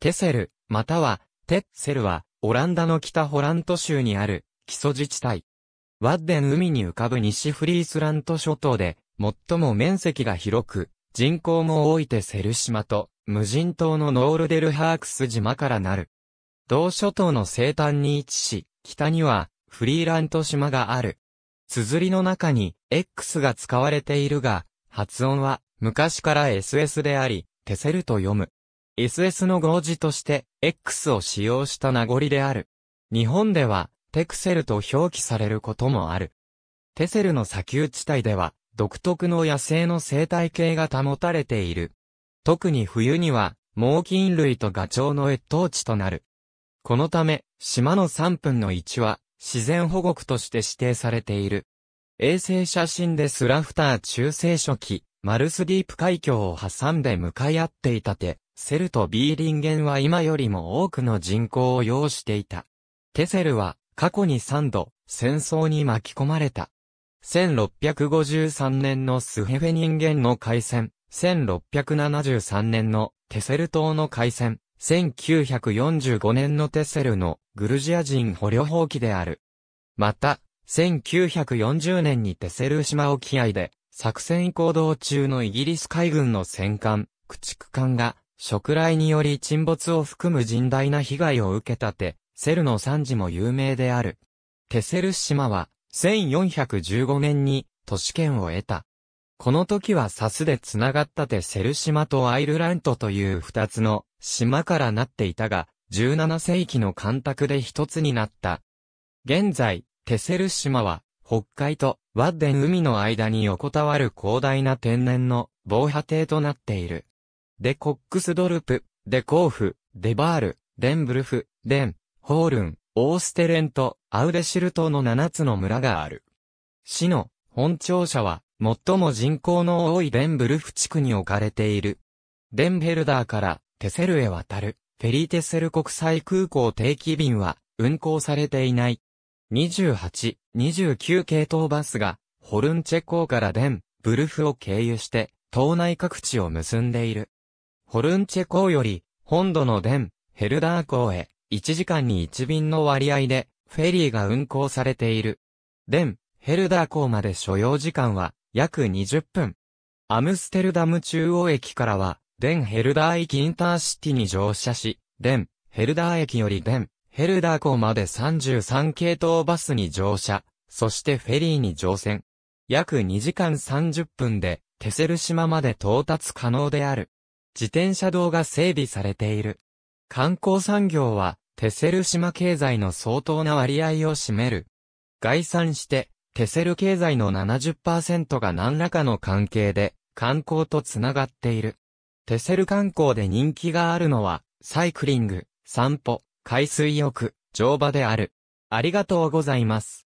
テセル、または、テッセルは、オランダの北ホラント州にある、基礎自治体。ワッデン海に浮かぶ西フリースラント諸島で、最も面積が広く、人口も多いテセル島と、無人島のノールデルハークス島からなる。同諸島の西端に位置し、北には、フリーラント島がある。綴りの中に、X が使われているが、発音は、昔から SS であり、テセルと読む。SS の合字として X を使用した名残である。日本ではテクセルと表記されることもある。テセルの砂丘地帯では独特の野生の生態系が保たれている。特に冬には猛禽類とガチョウの越冬地となる。このため、島の3分の1は自然保護区として指定されている。衛星写真でスラフター中世初期、マルスディープ海峡を挟んで向かい合っていたて、セルとビーリンゲンは今よりも多くの人口を要していた。テセルは過去に3度戦争に巻き込まれた。1653年のスヘフェ人間の海戦、1673年のテセル島の海戦、1945年のテセルのグルジア人捕虜放棄である。また、1940年にテセル島沖合で作戦行動中のイギリス海軍の戦艦、駆逐艦が食雷により沈没を含む甚大な被害を受けたテ、セルの惨事も有名である。テセル島は、1415年に都市圏を得た。この時はサスで繋がったテセル島とアイルラントという二つの島からなっていたが、17世紀の干拓で一つになった。現在、テセル島は、北海とワッデン海の間に横たわる広大な天然の防波堤となっている。デコックスドルプ、デコーフ、デバール、デンブルフ、デン、ホールン、オーステレント、アウデシル島の7つの村がある。市の本庁舎は、最も人口の多いデンブルフ地区に置かれている。デンヘルダーからテセルへ渡る、フェリーテセル国際空港定期便は運行されていない。28、29系統バスが、ホルンチェ港からデン、ブルフを経由して、島内各地を結んでいる。ホルンチェ港より、本土のデン、ヘルダー港へ、1時間に1便の割合で、フェリーが運行されている。デン、ヘルダー港まで所要時間は、約20分。アムステルダム中央駅からは、デンヘルダー駅インターシティに乗車し、デン、ヘルダー駅よりデン、ヘルダー港まで33系統バスに乗車、そしてフェリーに乗船。約2時間30分で、テセル島まで到達可能である。自転車道が整備されている。観光産業は、テセル島経済の相当な割合を占める。概算して、テセル経済の70%が何らかの関係で、観光とつながっている。テセル観光で人気があるのは、サイクリング、散歩、海水浴、乗馬である。ありがとうございます。